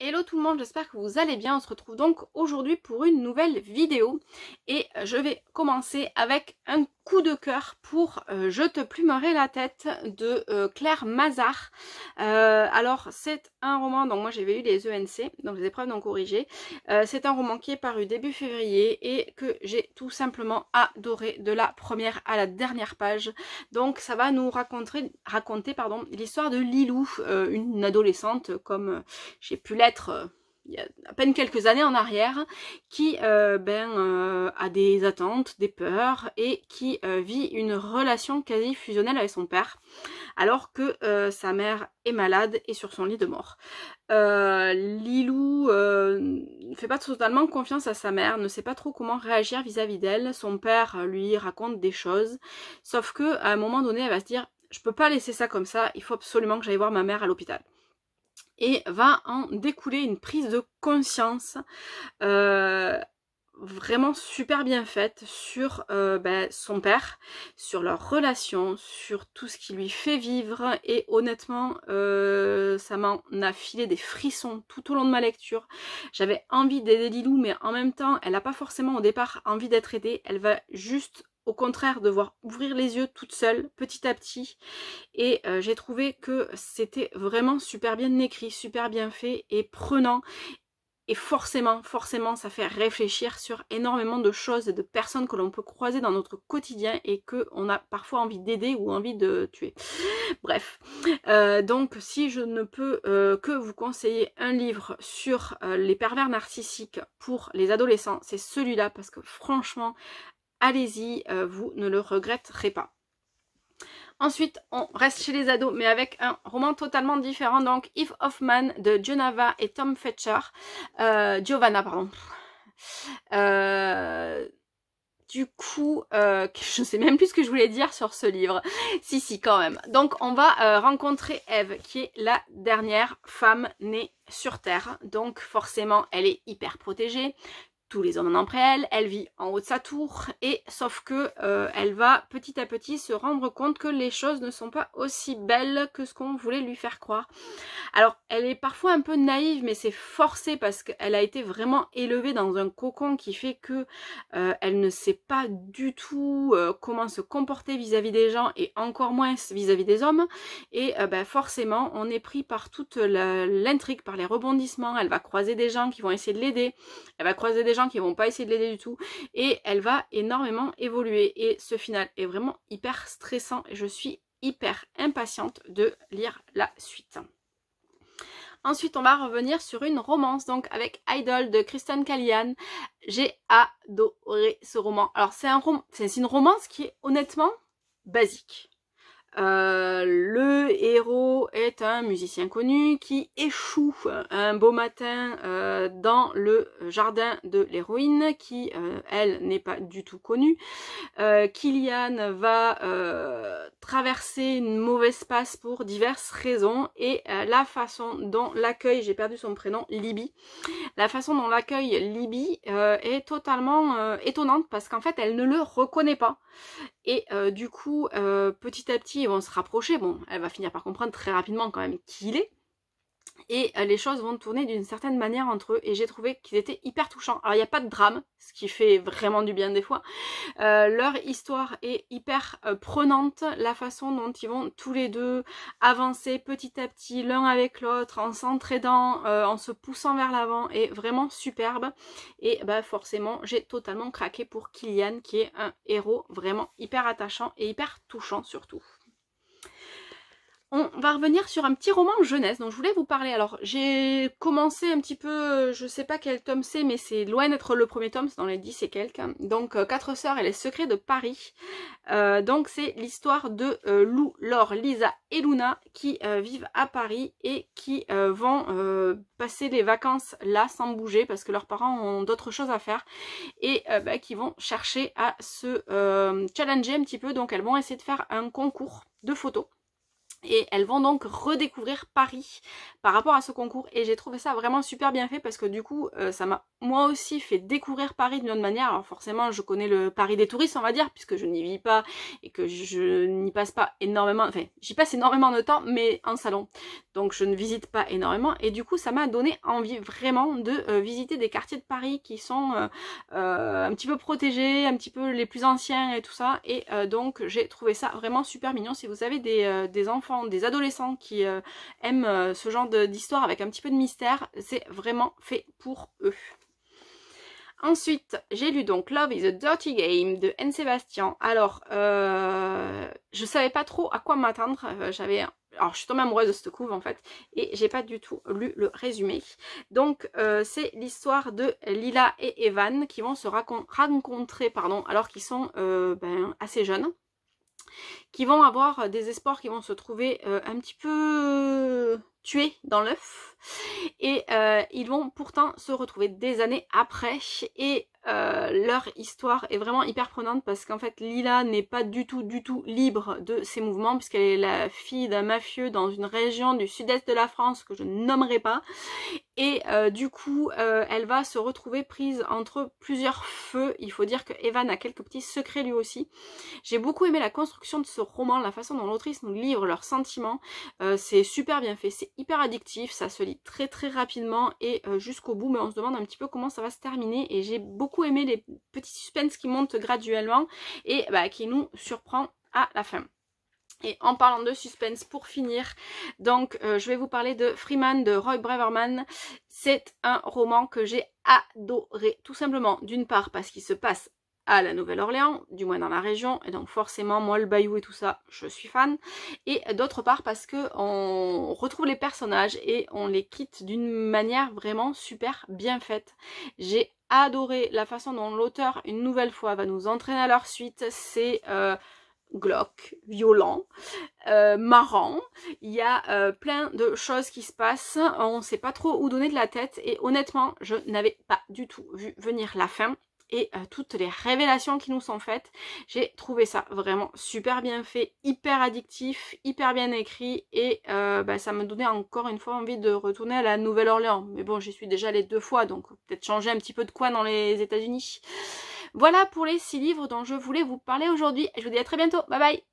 Hello tout le monde, j'espère que vous allez bien. On se retrouve donc aujourd'hui pour une nouvelle vidéo et je vais commencer avec un coup de cœur pour euh, Je te plumerai la tête de euh, Claire Mazard. Euh, alors c'est un roman, donc moi j'avais eu les ENC, donc les épreuves non corrigées. c'est un roman qui est paru début février et que j'ai tout simplement adoré de la première à la dernière page. Donc ça va nous raconter, raconter l'histoire de Lilou, une adolescente comme j'ai pu l'être il y a à peine quelques années en arrière, qui euh, ben, euh, a des attentes, des peurs et qui euh, vit une relation quasi fusionnelle avec son père, alors que sa mère est malade et sur son lit de mort. Lilou ne fait pas totalement confiance à sa mère, ne sait pas trop comment réagir vis-à-vis d'elle. Son père lui raconte des choses, sauf que à un moment donné, elle va se dire je peux pas laisser ça comme ça, il faut absolument que j'aille voir ma mère à l'hôpital et va en découler une prise de conscience euh, vraiment super bien faite sur euh, ben, son père, sur leur relation, sur tout ce qui lui fait vivre et honnêtement euh, ça m'en a filé des frissons tout au long de ma lecture. J'avais envie d'aider Lilou mais en même temps elle n'a pas forcément au départ envie d'être aidée, elle va juste au contraire devoir ouvrir les yeux toute seule, petit à petit. Et euh, j'ai trouvé que c'était vraiment super bien écrit, super bien fait et prenant. Et forcément, forcément, ça fait réfléchir sur énormément de choses et de personnes que l'on peut croiser dans notre quotidien et que a parfois envie d'aider ou envie de tuer. Bref. Euh, donc, si je ne peux euh, que vous conseiller un livre sur les pervers narcissiques pour les adolescents, c'est celui-là parce que franchement, allez-y, euh, vous ne le regretterez pas. Ensuite, on reste chez les ados, mais avec un roman totalement différent. Donc, Eve Hoffman de Giovanna et Tom Fetcher. Euh, Giovanna, pardon. Euh, du coup, je ne sais même plus ce que je voulais dire sur ce livre. Si, si, quand même. Donc, on va rencontrer Eve, qui est la dernière femme née sur Terre. Donc, forcément, elle est hyper protégée tous les hommes en après elle, elle vit en haut de sa tour, et sauf que euh, elle va petit à petit se rendre compte que les choses ne sont pas aussi belles que ce qu'on voulait lui faire croire. Alors elle est parfois un peu naïve, mais c'est forcé parce qu'elle a été vraiment élevée dans un cocon qui fait que euh, elle ne sait pas du tout euh, comment se comporter vis-à-vis des gens et encore moins vis-à-vis des hommes. Et ben, forcément, on est pris par toute l'intrigue, par les rebondissements. Elle va croiser des gens qui vont essayer de l'aider. Elle va croiser des gens qui qui vont pas essayer de l'aider du tout et elle va énormément évoluer et ce final est vraiment hyper stressant et je suis hyper impatiente de lire la suite. Ensuite, on va revenir sur une romance, donc avec Idol de Kristen Callihan J'ai adoré ce roman. Alors, c'est un une romance qui est honnêtement basique. Euh, le héros est un musicien connu qui échoue un beau matin euh, dans le jardin de l'héroïne qui, euh, elle, n'est pas du tout connue. Kylian va traverser une mauvaise passe pour diverses raisons et la façon dont l'accueil, j'ai perdu son prénom, Libby, la façon dont l'accueil Libby est totalement étonnante parce qu'en fait elle ne le reconnaît pas et euh, du coup, euh, petit à petit, ils vont se rapprocher. Bon, elle va finir par comprendre très rapidement quand même qui il est et euh, les choses vont tourner d'une certaine manière entre eux et j'ai trouvé qu'ils étaient hyper touchants. Alors il n'y a pas de drame, ce qui fait vraiment du bien des fois. Euh, leur histoire est hyper euh, prenante, la façon dont ils vont tous les deux avancer petit à petit l'un avec l'autre, en s'entraidant, en se poussant vers l'avant est vraiment superbe. Et bah forcément j'ai totalement craqué pour Kylian qui est un héros vraiment hyper attachant et hyper touchant surtout on va revenir sur un petit roman jeunesse dont je voulais vous parler. Alors j'ai commencé un petit peu, euh, je sais pas quel tome c'est, mais c'est loin d'être le premier tome, c'est dans les 10 et quelques. Donc euh, Quatre sœurs et les secrets de Paris. Euh, donc c'est l'histoire de Lou, Laure, Lisa et Luna qui vivent à Paris et qui vont passer les vacances là sans bouger parce que leurs parents ont d'autres choses à faire et bah, qui vont chercher à se challenger un petit peu. Donc elles vont essayer de faire un concours de photos et elles vont donc redécouvrir Paris par rapport à ce concours et j'ai trouvé ça vraiment super bien fait parce que du coup euh, ça m'a moi aussi fait découvrir Paris d'une autre manière alors forcément je connais le Paris des touristes on va dire puisque je n'y vis pas et que je n'y passe pas énormément enfin j'y passe énormément de temps mais en salon donc je ne visite pas énormément et du coup ça m'a donné envie vraiment de euh, visiter des quartiers de Paris qui sont euh, un petit peu protégés un petit peu les plus anciens et tout ça et donc j'ai trouvé ça vraiment super mignon si vous avez des enfants des adolescents qui euh, aiment euh, ce genre d'histoire avec un petit peu de mystère, c'est vraiment fait pour eux. Ensuite, j'ai lu donc Love is a Dirty Game de Anne Sébastien. Alors, je euh, je savais pas trop à quoi m'attendre. J'avais alors, je suis tombée amoureuse de cette couve en fait, et j'ai pas du tout lu le résumé. Donc, c'est l'histoire de Lila et Evan qui vont se rencontrer, pardon, alors qu'ils sont ben, assez jeunes qui vont avoir euh, des espoirs qui vont se trouver euh, un petit peu euh, tués dans l'œuf et ils vont pourtant se retrouver des années après et leur histoire est vraiment hyper prenante parce qu'en fait Lila n'est pas du tout du tout libre de ses mouvements puisqu'elle est la fille d'un mafieux dans une région du sud-est de la France que je nommerai pas et euh, du coup, euh, elle va se retrouver prise entre plusieurs feux. Il faut dire que Evan a quelques petits secrets lui aussi. J'ai beaucoup aimé la construction de ce roman, la façon dont l'autrice nous livre leurs sentiments. Euh, c'est super bien fait, c'est hyper addictif, ça se lit très très rapidement et jusqu'au bout. Mais on se demande un petit peu comment ça va se terminer. Et j'ai beaucoup aimé les petits suspens qui montent graduellement et bah, qui nous surprend à la fin. Et en parlant de suspense, pour finir, donc euh, je vais vous parler de Freeman de Roy Breverman. C'est un roman que j'ai adoré, tout simplement, d'une part parce qu'il se passe à la Nouvelle-Orléans, du moins dans la région, et donc forcément moi le Bayou et tout ça, je suis fan. Et d'autre part parce que retrouve les personnages et on les quitte d'une manière vraiment super bien faite. J'ai adoré la façon dont l'auteur, une nouvelle fois, va nous entraîner à leur suite. C'est euh, Glock, violent, euh, marrant. Il y a euh, plein de choses qui se passent. Euh, on ne sait pas trop où donner de la tête. Et honnêtement, je n'avais pas du tout vu venir la fin. Et toutes les révélations qui nous sont faites, j'ai trouvé ça vraiment super bien fait, hyper addictif, hyper bien écrit. Et bah, ça me donnait encore une fois envie de retourner à la Nouvelle-Orléans. Mais bon, j'y suis déjà allée deux fois, donc peut-être changer un petit peu de coin dans les États-Unis. Voilà pour les 6 livres dont je voulais vous parler aujourd'hui. Je vous dis à très bientôt. Bye bye